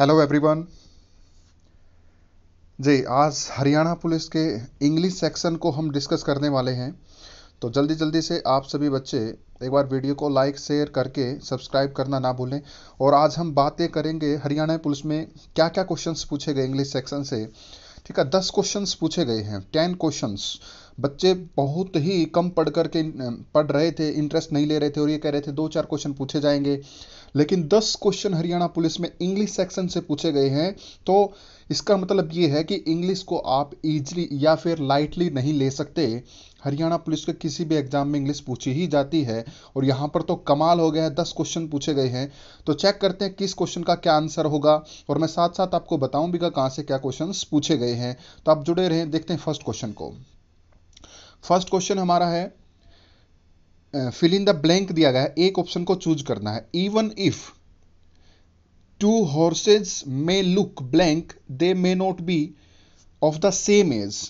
hello everyone जी आज Haryana police के इंग्लिश सेक्शन को हम डिस्कस करने वाले हैं तो जल्दी जल्दी से आप सभी बच्चे एक बार वीडियो को लाइक शेयर करके सब्सक्राइब करना ना भूलें और आज हम बातें करेंगे हरियाणा पुलिस में क्या क्या क्वेश्चंस पूछे गए इंग्लिश सेक्शन से ठीक है दस क्वेश्चंस पूछे गए हैं टेन क्वेश्चंस बच्चे बहुत ही कम पढ़ करके पढ़ रहे थे इंटरेस्ट नहीं ले रहे थे और ये कह रहे थे दो चार क्वेश्चन पूछे जाएंगे लेकिन 10 क्वेश्चन हरियाणा पुलिस में इंग्लिश सेक्शन से पूछे गए हैं तो इसका मतलब ये है कि इंग्लिश को आप इजली या फिर लाइटली नहीं ले सकते हरियाणा पुलिस के किसी भी एग्जाम में इंग्लिश पूछी ही जाती है और यहाँ पर तो कमाल हो गया है दस क्वेश्चन पूछे गए हैं तो चेक करते हैं किस क्वेश्चन का क्या आंसर होगा और मैं साथ साथ आपको बताऊं भी कहाँ से क्या क्वेश्चन पूछे गए हैं तो आप जुड़े रहें देखते हैं फर्स्ट क्वेश्चन को फर्स्ट क्वेश्चन हमारा है फिल इन द ब्लैंक दिया गया है एक ऑप्शन को चूज करना है even if two horses may look blank they may not be of the same age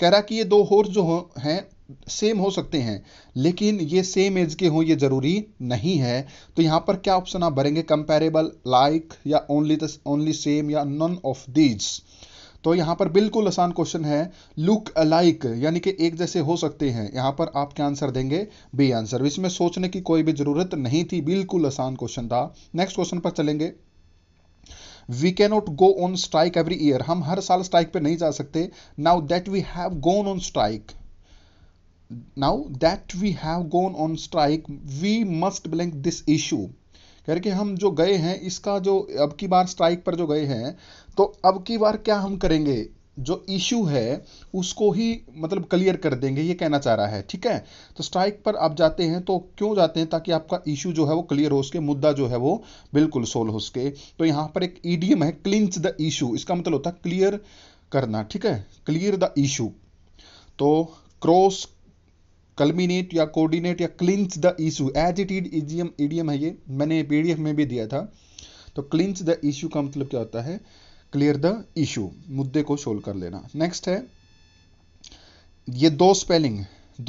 कह रहा कि ये दो हॉर्स जो हैं सेम हो सकते हैं लेकिन ये सेम एज के हों ये जरूरी नहीं है तो यहां पर क्या ऑप्शन आप भरेंगे कंपेरेबल लाइक या ओनली ओनली सेम या नन ऑफ दीज तो यहां पर बिल्कुल आसान क्वेश्चन है लुक अलाइक यानी कि एक जैसे हो सकते हैं यहां पर आप क्या आंसर देंगे बी आंसर इसमें सोचने की कोई भी जरूरत नहीं थी बिल्कुल आसान क्वेश्चन था नेक्स्ट क्वेश्चन पर चलेंगे we can not go on strike every year हम हर साल स्ट्राइक पर नहीं जा सकते now that we have gone on strike now that we have gone on strike we must blank this issue कह रहे कि हम जो गए हैं इसका जो अब की बार स्ट्राइक पर जो गए हैं तो अब की बार क्या हम करेंगे जो इशू है उसको ही मतलब क्लियर कर देंगे ये कहना चाह रहा है ठीक है तो स्ट्राइक पर आप जाते हैं तो क्यों जाते हैं ताकि आपका इशू जो है वो क्लियर हो सके मुद्दा जो है वो बिल्कुल सोल्व हो सके तो यहाँ पर एक ईडीएम e है क्लिंच द इशू इसका मतलब होता है क्लियर करना ठीक है क्लियर द इशू तो क्रॉस कल्मिनेट या कोऑर्डिनेट या clinch the issue as it is idiom idiom है ये मैंने पीडीएफ में भी दिया था तो क्लिंच द इशू का मतलब क्या होता है क्लियर द इशू मुद्दे को सोल्व कर लेना नेक्स्ट है ये दो स्पेलिंग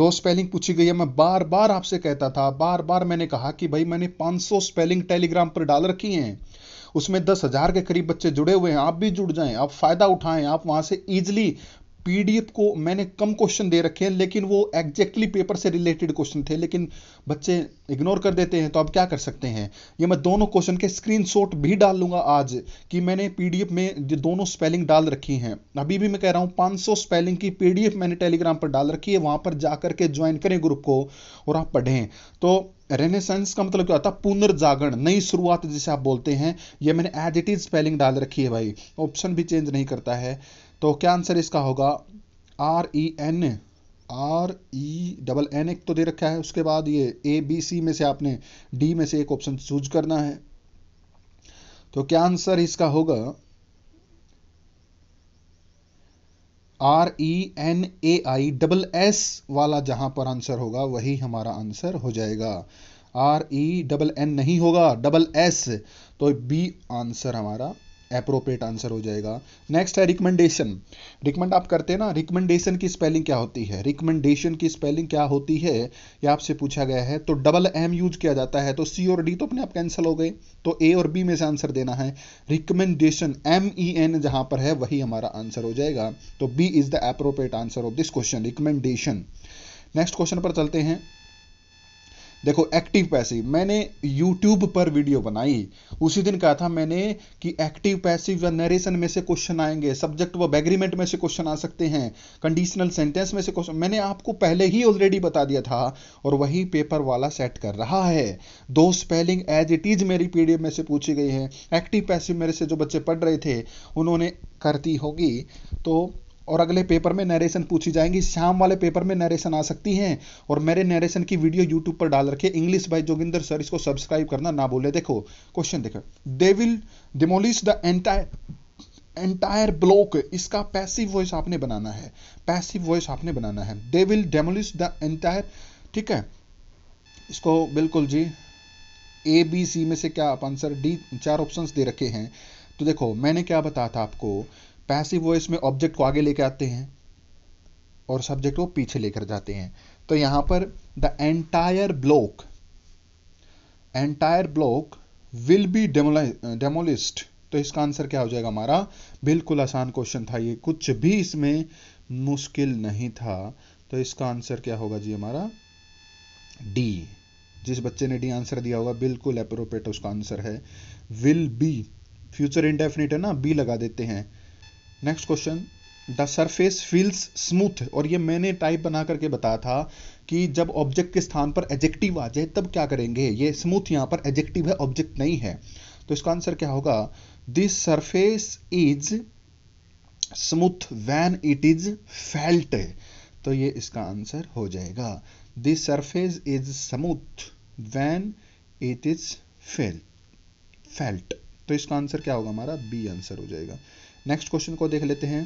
दो स्पेलिंग पूछी गई है मैं बार बार आपसे कहता था बार बार मैंने कहा कि भाई मैंने 500 स्पेलिंग टेलीग्राम पर डाल रखी हैं उसमें दस हजार के करीब बच्चे जुड़े हुए हैं आप भी जुड़ जाएं आप फायदा उठाएं आप वहां से इजिली पीडीएफ को मैंने कम क्वेश्चन दे रखे हैं लेकिन वो एग्जैक्टली पेपर से रिलेटेड क्वेश्चन थे लेकिन बच्चे इग्नोर कर देते हैं तो आप क्या कर सकते हैं ये मैं दोनों क्वेश्चन के स्क्रीनशॉट भी डाल लूंगा आज कि मैंने पीडीएफ में दोनों स्पेलिंग डाल रखी हैं अभी भी मैं कह रहा हूँ 500 स्पेलिंग की पीडीएफ मैंने टेलीग्राम पर डाल रखी है वहाँ पर जा के ज्वाइन करें ग्रुप को और आप पढ़ें तो रेनेसेंस का मतलब क्या होता है पुनर्जागरण नई शुरुआत जिसे आप बोलते हैं ये मैंने एज इट इज स्पेलिंग डाल रखी है भाई ऑप्शन भी चेंज नहीं करता है तो क्या आंसर इसका होगा R E N R E double N एक तो दे रखा है उसके बाद ये ए बी सी में से आपने डी में से एक ऑप्शन चूज करना है तो क्या आंसर इसका होगा R E N A I double S वाला जहां पर आंसर होगा वही हमारा आंसर हो जाएगा आर ई डबल एन नहीं होगा डबल एस तो बी आंसर हमारा अप्रोप्रिएट आंसर हो जाएगा नेक्स्ट है रिकमेंडेशन रिकमेंड आप करते हैं ना रिकमेंडेशन की स्पेलिंग क्या होती है रिकमेंडेशन की स्पेलिंग क्या होती है यह आपसे पूछा गया है तो डबल एम यूज किया जाता है तो सी और डी तो अपने आप कैंसिल हो गए तो ए और बी में से आंसर देना है रिकमेंडेशन एम ई एन जहां पर है वही हमारा आंसर हो जाएगा तो B is the appropriate answer of this question recommendation next question पर चलते हैं देखो एक्टिव पैसिव मैंने यूट्यूब पर वीडियो बनाई उसी दिन कहा था मैंने कि एक्टिव पैसिव या नरेशन में से क्वेश्चन आएंगे सब्जेक्ट व एग्रीमेंट में से क्वेश्चन आ सकते हैं कंडीशनल सेंटेंस में से क्वेश्चन मैंने आपको पहले ही ऑलरेडी बता दिया था और वही पेपर वाला सेट कर रहा है दो स्पेलिंग एज इट इज मेरी पी में से पूछी गई है एक्टिव पैसिव मेरे से जो बच्चे पढ़ रहे थे उन्होंने कर दी होगी तो और अगले पेपर में नरेशन पूछी जाएंगी शाम वाले पेपर में नरेशन आ सकती हैं और मेरे नरेशन की वीडियो यूट्यूब पर डाल रखे इंग्लिश बाय जोगिंदर सर इसको सब्सक्राइब करना ना बोले देखो क्वेश्चन देखो they will demolish the entire entire block इसका पैसिव वॉइस आपने बनाना है पैसिव वॉइस आपने बनाना है they will demolish the entire ठीक है इसको बिल्कुल जी ए बी सी में से क्या आप आंसर डी चार ऑप्शंस दे रखे हैं तो देखो मैंने क्या बताया था आपको पैसिव वॉइस में ऑब्जेक्ट को आगे लेके आते हैं और सब्जेक्ट को पीछे लेकर जाते हैं तो यहां पर the entire block entire block will be demolished तो इसका आंसर क्या हो जाएगा हमारा बिल्कुल आसान क्वेश्चन था ये कुछ भी इसमें मुश्किल नहीं था तो इसका आंसर क्या होगा जी हमारा डी जिस बच्चे ने डी आंसर दिया होगा बिल्कुल अप्रोप्रिएट उसका आंसर है विल बी फ्यूचर इंडेफिनिट है ना बी लगा देते हैं next question the surface feels smooth और ये मैंने टाइप बना करके बताया था कि जब ऑब्जेक्ट के स्थान पर एजेक्टिव आ जाए तब क्या करेंगे ये स्मूथ यहाँ पर एजेक्टिव है ऑब्जेक्ट नहीं है तो इसका आंसर क्या होगा this surface is smooth when it is felt तो ये इसका आंसर हो जाएगा this surface is smooth when it is felt felt तो इसका आंसर क्या होगा हमारा बी आंसर हो जाएगा नेक्स्ट क्वेश्चन को देख लेते हैं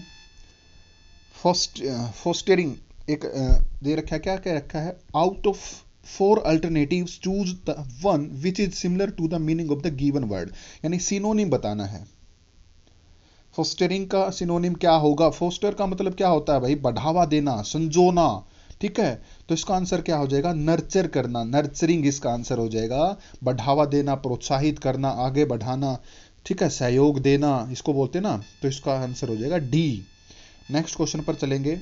फोस्ट फोस्टेरिंग uh, एक uh, दे रखा है क्या क्या रखा है out of four alternative choose the one which is similar to the meaning of the given word यानी सिनोनिम बताना है फोस्टरिंग का सिनोनिम क्या होगा फोस्टर का मतलब क्या होता है भाई बढ़ावा देना संजोना ठीक है तो इसका आंसर क्या हो जाएगा नर्चर करना नर्चरिंग इसका आंसर हो जाएगा बढ़ावा देना प्रोत्साहित करना आगे बढ़ाना ठीक है सहयोग देना इसको बोलते ना तो इसका आंसर हो जाएगा डी नेक्स्ट क्वेश्चन पर चलेंगे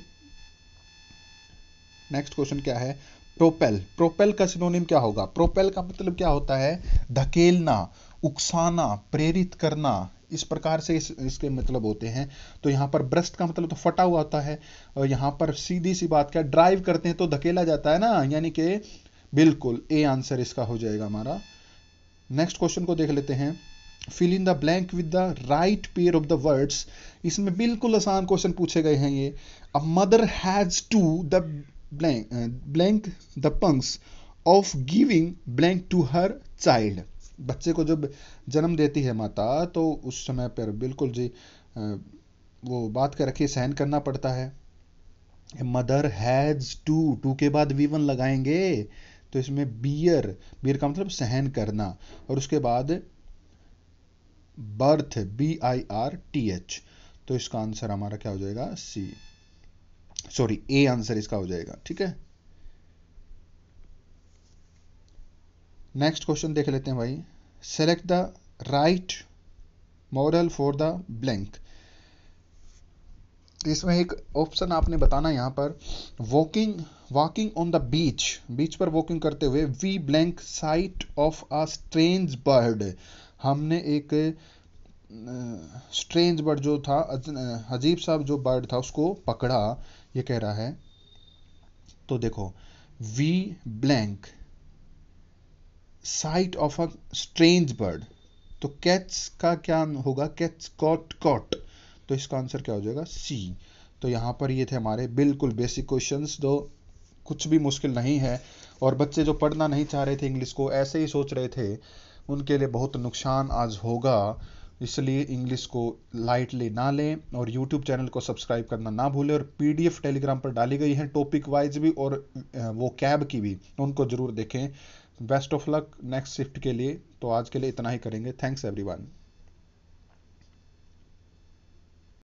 नेक्स्ट क्वेश्चन क्या है प्रोपेल प्रोपेल का सिनोनिम क्या होगा प्रोपेल का मतलब क्या होता है धकेलना उकसाना प्रेरित करना इस प्रकार से इस, इसके मतलब होते हैं तो यहाँ पर ब्रस्ट का मतलब तो फटा हुआ होता है और यहाँ पर सीधी सी बात क्या ड्राइव करते हैं तो धकेला जाता है ना यानी कि बिल्कुल ए आंसर इसका हो जाएगा हमारा नेक्स्ट क्वेश्चन को देख लेते हैं fill in the blank with the right pair of the words इसमें बिल्कुल आसान क्वेश्चन पूछे गए हैं ये a mother has to the blank the pangs of giving blank to her child बच्चे को जब जन्म देती है माता तो उस समय पर बिल्कुल जी uh, वो बात कर रखिए सहन करना पड़ता है मदर हैज टू टू के बाद वी वन लगाएंगे तो इसमें बियर बियर का मतलब सहन करना और उसके बाद birth B I R T H तो इसका आंसर हमारा क्या हो जाएगा सी सॉरी ए आंसर इसका हो जाएगा ठीक है नेक्स्ट क्वेश्चन देख लेते हैं भाई select the right modal for the blank इसमें एक ऑप्शन आपने बताना यहां पर walking walking on the beach beach पर वॉकिंग करते हुए we blank sight of a strange bird हमने एक स्ट्रेंज बर्ड जो था अजीब सा जो बर्ड था उसको पकड़ा ये कह रहा है तो देखो we blank sight of a strange bird तो कैच का क्या होगा कैच कॉट कॉट तो इसका आंसर क्या हो जाएगा सी तो यहाँ पर ये थे हमारे बिल्कुल बेसिक क्वेश्चंस जो कुछ भी मुश्किल नहीं है और बच्चे जो पढ़ना नहीं चाह रहे थे इंग्लिश को ऐसे ही सोच रहे थे उनके लिए बहुत नुकसान आज होगा इसलिए इंग्लिश को लाइटली ना लें और यूट्यूब चैनल को सब्सक्राइब करना ना भूलें और पीडीएफ टेलीग्राम पर डाली गई है टॉपिक वाइज भी और वो कैब की भी उनको ज़रूर देखें best of luck next shift के लिए तो आज के लिए इतना ही करेंगे थैंक्स एवरीवन